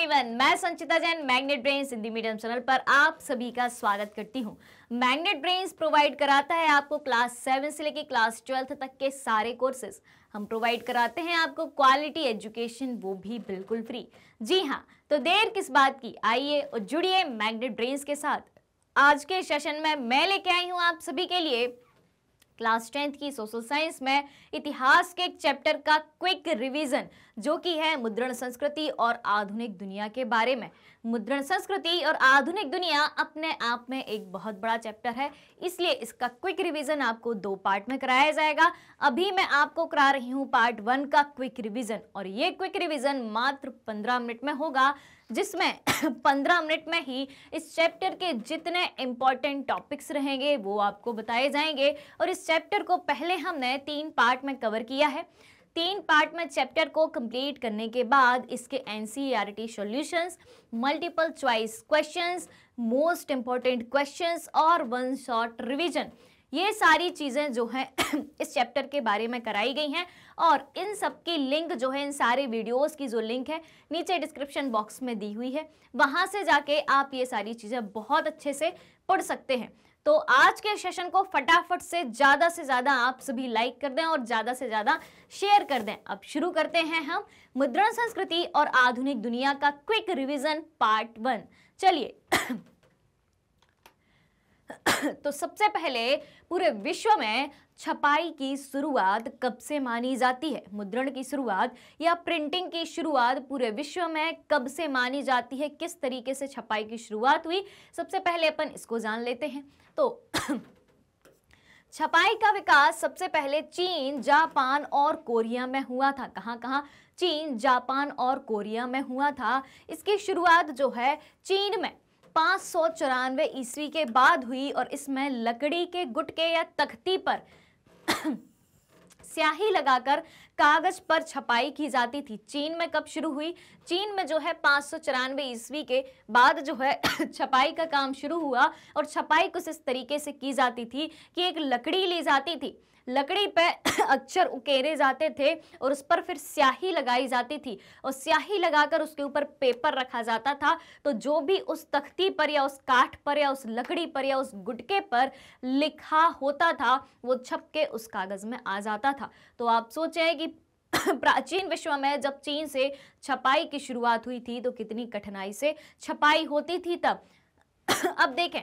everyone मैं Sanchita Jain magnet brains Hindi medium channel पर आप सभी का स्वागत करती हूं मैग्नेट ब्रेन्स प्रोवाइड कराता है आपको क्लास सेवन से लेकर क्लास ट्वेल्थ तक के सारे कोर्सेज हम प्रोवाइड कराते हैं आपको क्वालिटी एजुकेशन वो भी बिल्कुल फ्री जी हाँ तो देर किस बात की आइए और जुड़िए मैग्नेट ब्रेन्स के साथ आज के सेशन में मैं लेके आई हूँ आप सभी के लिए क्लास टेंथ की सोशल साइंस में इतिहास के एक चैप्टर का क्विक रिवीजन जो कि है मुद्रण संस्कृति और आधुनिक दुनिया के बारे में मुद्रण संस्कृति और आधुनिक दुनिया अपने आप में एक बहुत बड़ा चैप्टर है इसलिए इसका क्विक रिवीजन आपको दो पार्ट में कराया जाएगा अभी मैं आपको करा रही हूँ पार्ट वन का क्विक रिवीजन और ये क्विक रिवीजन मात्र पंद्रह मिनट में होगा जिसमें 15 मिनट में ही इस चैप्टर के जितने इम्पॉर्टेंट टॉपिक्स रहेंगे वो आपको बताए जाएंगे और इस चैप्टर को पहले हमने तीन पार्ट में कवर किया है तीन पार्ट में चैप्टर को कंप्लीट करने के बाद इसके N C R T solutions multiple choice questions most important questions और वन शॉट रिवीजन ये सारी चीज़ें जो हैं इस चैप्टर के बारे में कराई गई हैं और इन सब की लिंक जो है इन सारे वीडियोस की जो लिंक है नीचे डिस्क्रिप्शन बॉक्स में दी हुई है वहाँ से जाके आप ये सारी चीज़ें बहुत अच्छे से पढ़ सकते हैं तो आज के सेशन को फटाफट से ज़्यादा से ज़्यादा आप सभी लाइक कर दें और ज़्यादा से ज़्यादा शेयर कर दें अब शुरू करते हैं हम मुद्रण संस्कृति और आधुनिक दुनिया का क्विक रिविजन पार्ट वन चलिए तो सबसे पहले पूरे विश्व में छपाई की शुरुआत कब से मानी जाती है मुद्रण की शुरुआत या प्रिंटिंग की शुरुआत पूरे विश्व में कब से मानी जाती है किस तरीके से छपाई की शुरुआत हुई सबसे पहले अपन इसको जान लेते हैं तो छपाई का विकास सबसे पहले चीन जापान और कोरिया में हुआ था कहाँ कहाँ चीन जापान और कोरिया में हुआ था इसकी शुरुआत जो है चीन में पाँच सौ चौरानवे ईस्वी के बाद हुई और इसमें लकड़ी के गुटके या तख्ती पर स्याही लगाकर कागज पर छपाई की जाती थी चीन में कब शुरू हुई चीन में जो है पाँच सौ चौरानवे ईस्वी के बाद जो है छपाई का काम शुरू हुआ और छपाई कुछ इस तरीके से की जाती थी कि एक लकड़ी ली जाती थी लकड़ी पे अक्षर उकेरे जाते थे और उस पर फिर स्याही लगाई जाती थी और स्याही लगाकर उसके ऊपर पेपर रखा जाता था तो जो भी उस तख्ती पर या उस काठ पर या उस लकड़ी पर या उस गुटके पर लिखा होता था वो छप के उस कागज़ में आ जाता था तो आप सोचें कि प्राचीन विश्व में जब चीन से छपाई की शुरुआत हुई थी तो कितनी कठिनाई से छपाई होती थी तब अब देखें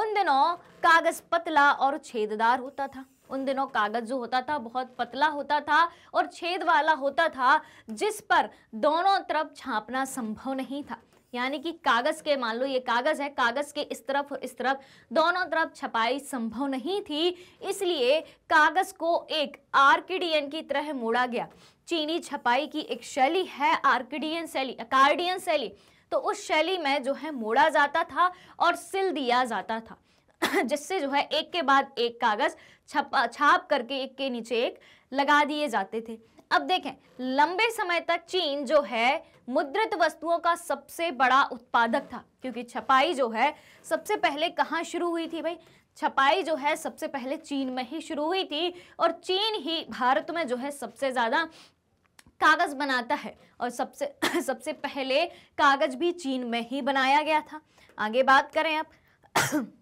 उन दिनों कागज़ पतला और छेददार होता था उन दिनों कागज जो होता था बहुत पतला होता था और छेद वाला होता था जिस पर दोनों तरफ छापना संभव नहीं था यानी कि कागज़ के मान लो ये कागज़ है कागज़ के इस तरफ और इस तरफ दोनों तरफ छपाई संभव नहीं थी इसलिए कागज़ को एक आर्किडियन की तरह मोड़ा गया चीनी छपाई की एक शैली है आर्किडियन शैली अकार्डियन शैली तो उस शैली में जो है मोड़ा जाता था और सिल दिया जाता था जिससे जो है एक के बाद एक कागज़ छप छाप करके एक के नीचे एक लगा दिए जाते थे अब देखें लंबे समय तक चीन जो है मुद्रित वस्तुओं का सबसे बड़ा उत्पादक था क्योंकि छपाई जो है सबसे पहले कहाँ शुरू हुई थी भाई छपाई जो है सबसे पहले चीन में ही शुरू हुई थी और चीन ही भारत में जो है सबसे ज़्यादा कागज़ बनाता है और सबसे सबसे पहले कागज़ भी चीन में ही बनाया गया था आगे बात करें आप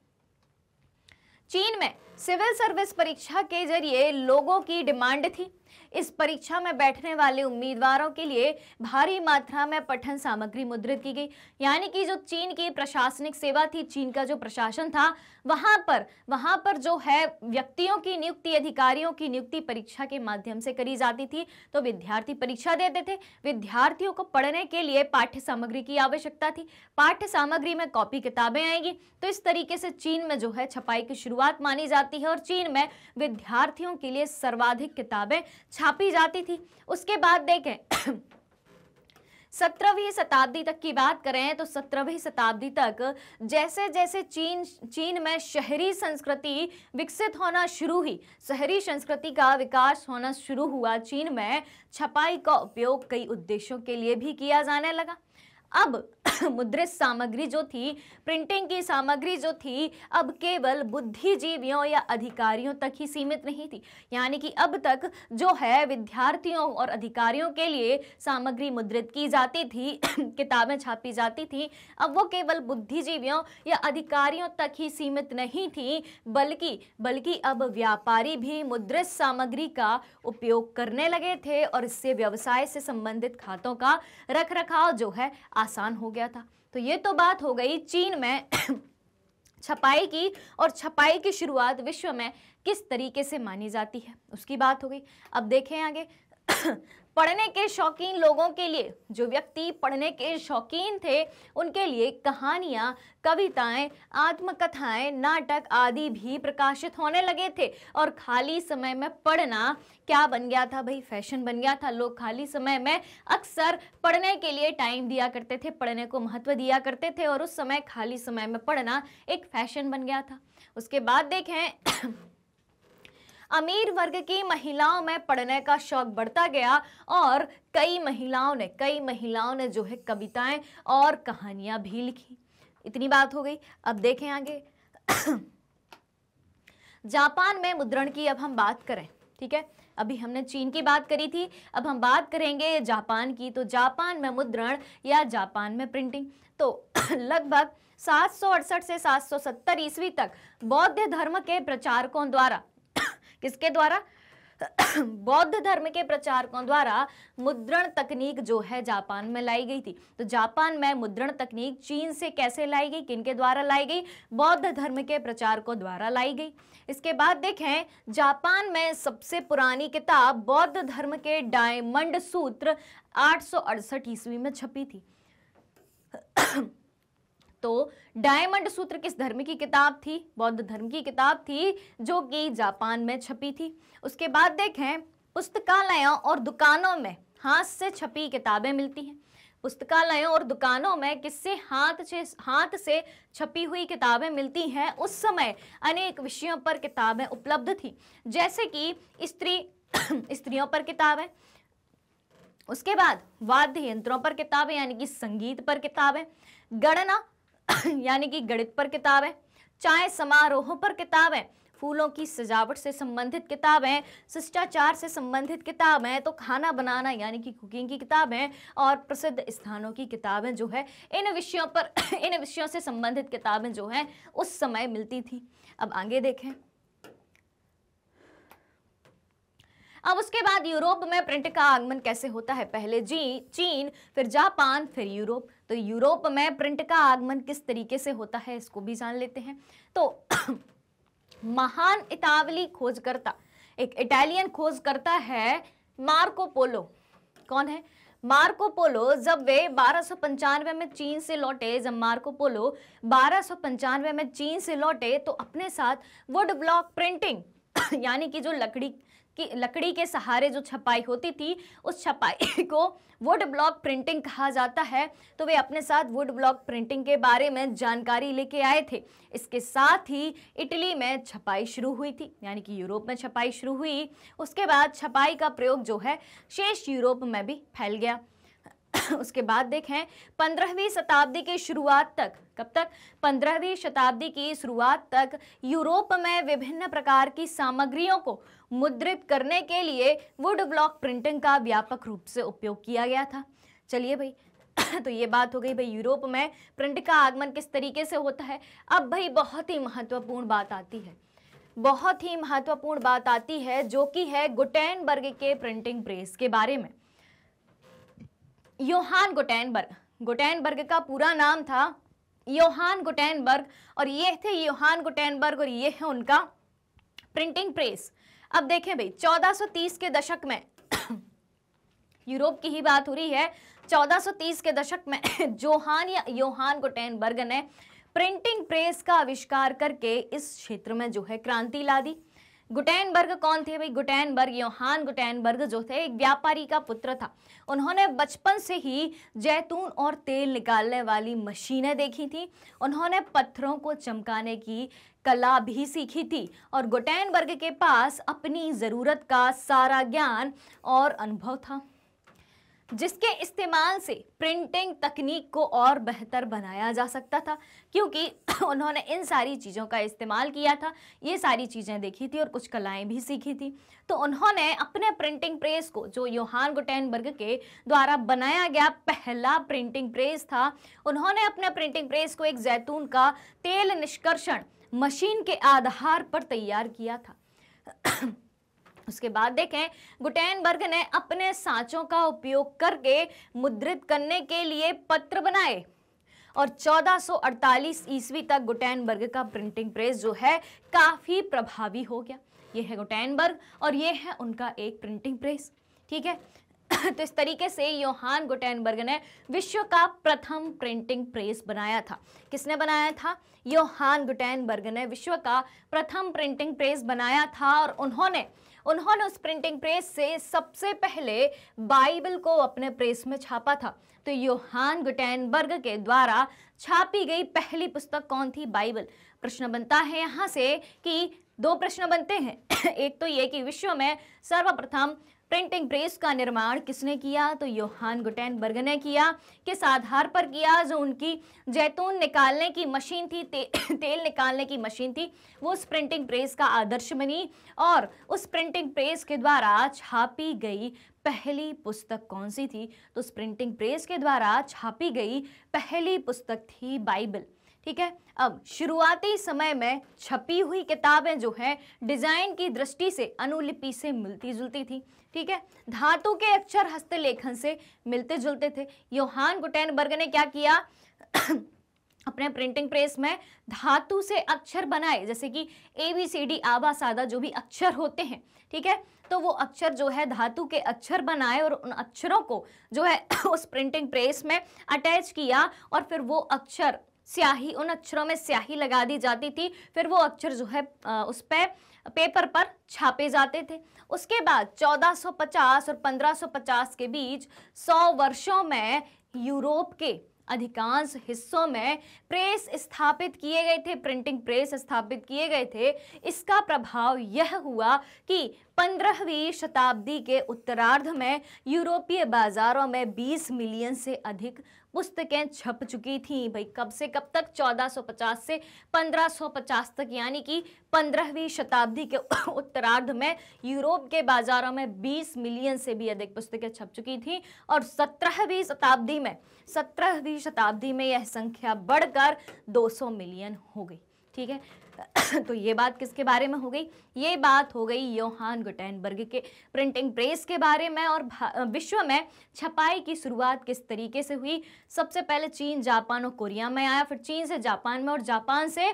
चीन में सिविल सर्विस परीक्षा के जरिए लोगों की डिमांड थी इस परीक्षा में बैठने वाले उम्मीदवारों के लिए भारी मात्रा में पठन सामग्री मुद्रित की गई यानी कि जो चीन की प्रशासनिक सेवा थी चीन का जो प्रशासन था वहां पर वहां पर जो है व्यक्तियों की नियुक्ति अधिकारियों की नियुक्ति परीक्षा के माध्यम से करी जाती थी तो विद्यार्थी परीक्षा देते थे विद्यार्थियों को पढ़ने के लिए पाठ्य सामग्री की आवश्यकता थी पाठ्य सामग्री में कॉपी किताबें आएंगी तो इस तरीके से चीन में जो है छपाई की शुरुआत मानी जाती जाती है और चीन में विद्यार्थियों के लिए सर्वाधिक किताबें छापी जाती थी उसके बाद देखें सत्रहवीं शताब्दी तक की बात करें तो सत्रहवीं शताब्दी तक जैसे जैसे चीन चीन में शहरी संस्कृति विकसित होना शुरू हुई शहरी संस्कृति का विकास होना शुरू हुआ चीन में छपाई का उपयोग कई उद्देश्यों के लिए भी किया जाने लगा अब मुद्रित सामग्री जो थी प्रिंटिंग की सामग्री जो थी अब केवल बुद्धिजीवियों या अधिकारियों तक ही सीमित नहीं थी यानी कि अब तक जो है विद्यार्थियों और अधिकारियों के लिए सामग्री मुद्रित की जाती थी किताबें छापी जाती थी अब वो केवल बुद्धिजीवियों या अधिकारियों तक ही सीमित नहीं थी बल्कि बल्कि अब व्यापारी भी मुद्रित सामग्री का उपयोग करने लगे थे और इससे व्यवसाय से संबंधित खातों का रख रखाव जो है आसान हो गया किया था तो ये तो बात हो गई चीन में छपाई की और छपाई की शुरुआत विश्व में किस तरीके से मानी जाती है उसकी बात हो गई अब देखें आगे पढ़ने के शौकीन लोगों के लिए जो व्यक्ति पढ़ने के शौकीन थे उनके लिए कहानियाँ कविताएं आत्मकथाएं नाटक आदि भी प्रकाशित होने लगे थे और खाली समय में पढ़ना क्या बन गया था भाई फैशन बन गया था लोग खाली समय में अक्सर पढ़ने के लिए टाइम दिया करते थे पढ़ने को महत्व दिया करते थे और उस समय खाली समय में पढ़ना एक फैशन बन गया था उसके बाद देखें अमीर वर्ग की महिलाओं में पढ़ने का शौक बढ़ता गया और कई महिलाओं ने कई महिलाओं ने जो है कविताएं और कहानियां भी लिखी इतनी बात हो गई अब देखें आगे जापान में मुद्रण की अब हम बात करें ठीक है अभी हमने चीन की बात करी थी अब हम बात करेंगे जापान की तो जापान में मुद्रण या जापान में प्रिंटिंग तो लगभग सात से 770 ईस्वी तक बौद्ध धर्म के प्रचारकों द्वारा किसके द्वारा बौद्ध धर्म के प्रचारकों द्वारा मुद्रण तकनीक जो है जापान में लाई गई थी तो जापान में मुद्रण तकनीक चीन से कैसे लाई गई किनके द्वारा लाई गई बौद्ध धर्म के प्रचारकों द्वारा लाई गई इसके बाद देखें जापान में सबसे पुरानी किताब बौद्ध धर्म के डायमंड सूत्र आठ ईस्वी में छपी थी तो डायमंड सूत्र किस धर्म की किताब थी बौद्ध धर्म की किताब थी जो कि जापान में छपी थी उसके बाद देखें पुस्तकालयों और दुकानों में हाथ से छपी किताबें मिलती हैं पुस्तकालयों और दुकानों में किससे हाथ से हाथ से छपी हुई किताबें मिलती हैं उस समय अनेक विषयों पर किताबें उपलब्ध थी जैसे कि स्त्री स्त्रियों पर किताबें उसके बाद वाद्य यंत्रों पर किताबें यानी कि संगीत पर किताबें गणना यानी कि गणित पर किताब है चाहे समारोहों पर किताब है फूलों की सजावट से संबंधित किताब है शिष्टाचार से संबंधित किताब है तो खाना बनाना यानी कि कुकिंग की किताब है और प्रसिद्ध स्थानों की किताबें जो है इन विषयों पर इन विषयों से संबंधित किताबें जो हैं उस समय मिलती थी अब आगे देखें अब उसके बाद यूरोप में प्रिंट का आगमन कैसे होता है पहले जी चीन फिर जापान फिर यूरोप तो यूरोप में प्रिंट का आगमन किस तरीके से होता है इसको भी जान लेते हैं तो महान इतावली खोजकर्ता एक इटालियन खोजकर्ता है मार्को पोलो कौन है मार्को पोलो जब वे बारह में चीन से लौटे जब मार्को पोलो बारह में चीन से लौटे तो अपने साथ वुड ब्लॉक प्रिंटिंग यानी कि जो लकड़ी कि लकड़ी के सहारे जो छपाई होती थी उस छपाई को वुड ब्लॉक प्रिंटिंग कहा जाता है तो वे अपने साथ वुड ब्लॉक प्रिंटिंग के बारे में जानकारी लेके आए थे इसके साथ ही इटली में छपाई शुरू हुई थी यानी कि यूरोप में छपाई शुरू हुई उसके बाद छपाई का प्रयोग जो है शेष यूरोप में भी फैल गया उसके बाद देखें पंद्रहवीं शताब्दी की शुरुआत तक कब तक पंद्रहवीं शताब्दी की शुरुआत तक यूरोप में विभिन्न प्रकार की सामग्रियों को मुद्रित करने के लिए वुड ब्लॉक प्रिंटिंग का व्यापक रूप से उपयोग किया गया था चलिए भाई तो ये बात हो गई भाई यूरोप में प्रिंट का आगमन किस तरीके से होता है अब भाई बहुत ही महत्वपूर्ण बात आती है बहुत ही महत्वपूर्ण बात आती है जो कि है गुटेनबर्ग के प्रिंटिंग प्रेस के बारे में योहान गुटेनबर्ग गुटेनबर्ग का पूरा नाम था योहान गुटेनबर्ग और ये थे योहान गुटेनबर्ग और ये है उनका प्रिंटिंग प्रेस अब देखें भाई 1430 के दशक में यूरोप की ही बात हो रही है 1430 के दशक में जोहान या योहान गोटेनबर्ग ने प्रिंटिंग प्रेस का आविष्कार करके इस क्षेत्र में जो है क्रांति ला दी गुटेनबर्ग कौन थे भाई गुटेनबर्ग योहान गुटेनबर्ग जो थे एक व्यापारी का पुत्र था उन्होंने बचपन से ही जैतून और तेल निकालने वाली मशीनें देखी थी उन्होंने पत्थरों को चमकाने की कला भी सीखी थी और गुटेनबर्ग के पास अपनी ज़रूरत का सारा ज्ञान और अनुभव था जिसके इस्तेमाल से प्रिंटिंग तकनीक को और बेहतर बनाया जा सकता था क्योंकि उन्होंने इन सारी चीज़ों का इस्तेमाल किया था ये सारी चीज़ें देखी थी और कुछ कलाएं भी सीखी थी तो उन्होंने अपने प्रिंटिंग प्रेस को जो योहान गुटेनबर्ग के द्वारा बनाया गया पहला प्रिंटिंग प्रेस था उन्होंने अपने प्रिंटिंग प्रेस को एक जैतून का तेल निष्कर्षण मशीन के आधार पर तैयार किया था उसके बाद देखें गुटेनबर्ग ने अपने सांचों का उपयोग करके मुद्रित करने के लिए पत्र बनाए और 1448 ईस्वी तक गुटेनबर्ग का प्रिंटिंग प्रेस जो है काफ़ी प्रभावी हो गया ये है गुटेनबर्ग और ये है उनका एक प्रिंटिंग प्रेस ठीक है तो इस तरीके से योहान गुटेनबर्ग ने विश्व का प्रथम प्रिंटिंग प्रेस बनाया था किसने बनाया था योहान गुटेनबर्ग ने विश्व का प्रथम प्रिंटिंग प्रेस बनाया था और उन्होंने उन्होंने उस प्रिंटिंग प्रेस से सबसे पहले बाइबल को अपने प्रेस में छापा था तो योहान गुटैनबर्ग के द्वारा छापी गई पहली पुस्तक कौन थी बाइबल प्रश्न बनता है यहाँ से कि दो प्रश्न बनते हैं एक तो ये कि विश्व में सर्वप्रथम प्रिंटिंग प्रेस का निर्माण किसने किया तो योहान बर्ग ने किया किस आधार पर किया जो उनकी जैतून निकालने की मशीन थी ते, तेल निकालने की मशीन थी वो उस प्रिंटिंग प्रेस का आदर्श बनी और उस प्रिंटिंग प्रेस के द्वारा छापी गई पहली पुस्तक कौन सी थी तो उस प्रिंटिंग प्रेस के द्वारा छापी गई पहली पुस्तक थी बाइबल ठीक है अब शुरुआती समय में छपी हुई किताबें जो हैं डिजाइन की दृष्टि से अनुलिपि से मिलती जुलती थी ठीक है धातु के अक्षर हस्तलेखन से मिलते जुलते थे योहान गुटेनबर्ग ने क्या किया अपने प्रिंटिंग प्रेस में धातु से अक्षर बनाए जैसे कि ए बी सी डी आबा सादा जो भी अक्षर होते हैं ठीक है तो वो अक्षर जो है धातु के अक्षर बनाए और उन अक्षरों को जो है उस प्रिंटिंग प्रेस में अटैच किया और फिर वो अक्षर स्याही उन अक्षरों में स्याही लगा दी जाती थी फिर वो अक्षर जो है उस पर पेपर पर छापे जाते थे उसके बाद 1450 और 1550 के बीच 100 वर्षों में यूरोप के अधिकांश हिस्सों में प्रेस स्थापित किए गए थे प्रिंटिंग प्रेस स्थापित किए गए थे इसका प्रभाव यह हुआ कि पंद्रहवीं शताब्दी के उत्तरार्ध में यूरोपीय बाजारों में 20 मिलियन से अधिक पुस्तकें छप चुकी थी भाई कब से कब तक 1450 से 1550 तक यानी कि 15वीं शताब्दी के उत्तरार्ध में यूरोप के बाजारों में 20 मिलियन से भी अधिक पुस्तकें छप चुकी थी और 17वीं शताब्दी में 17वीं शताब्दी में यह संख्या बढ़कर 200 मिलियन हो गई ठीक है तो ये बात किसके बारे में हो गई ये बात हो गई योहान गुटेनबर्ग के प्रिंटिंग प्रेस के बारे में और विश्व में छपाई की शुरुआत किस तरीके से हुई सबसे पहले चीन जापान और कोरिया में आया फिर चीन से जापान में और जापान से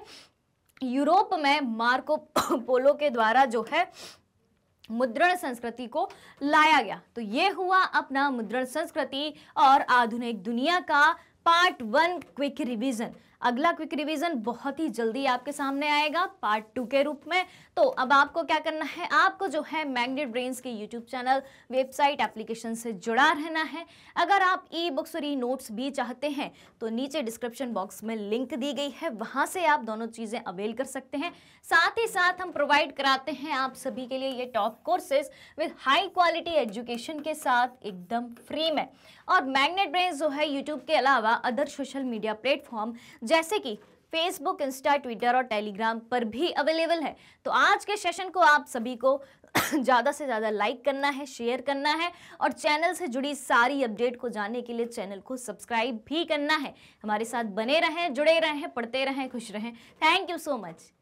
यूरोप में मार्को पोलो के द्वारा जो है मुद्रण संस्कृति को लाया गया तो ये हुआ अपना मुद्रण संस्कृति और आधुनिक दुनिया का पार्ट वन क्विक रिविजन अगला क्विक रिवीजन बहुत ही जल्दी आपके सामने आएगा पार्ट टू के रूप में तो अब आपको क्या करना है आपको जो है मैग्नेट ब्रेन्स के यूट्यूब चैनल वेबसाइट एप्लीकेशन से जुड़ा रहना है अगर आप ई बुक्स और ई नोट्स भी चाहते हैं तो नीचे डिस्क्रिप्शन बॉक्स में लिंक दी गई है वहां से आप दोनों चीज़ें अवेल कर सकते हैं साथ ही साथ हम प्रोवाइड कराते हैं आप सभी के लिए ये top courses with high quality education के साथ एकदम फ्री में और मैग्नेट ब्रेन जो है यूट्यूब के अलावा अदर सोशल मीडिया प्लेटफॉर्म जैसे कि फेसबुक इंस्टा ट्विटर और टेलीग्राम पर भी अवेलेबल है तो आज के सेशन को आप सभी को ज़्यादा से ज़्यादा लाइक करना है शेयर करना है और चैनल से जुड़ी सारी अपडेट को जानने के लिए चैनल को सब्सक्राइब भी करना है हमारे साथ बने रहें जुड़े रहें पढ़ते रहें खुश रहें थैंक यू सो मच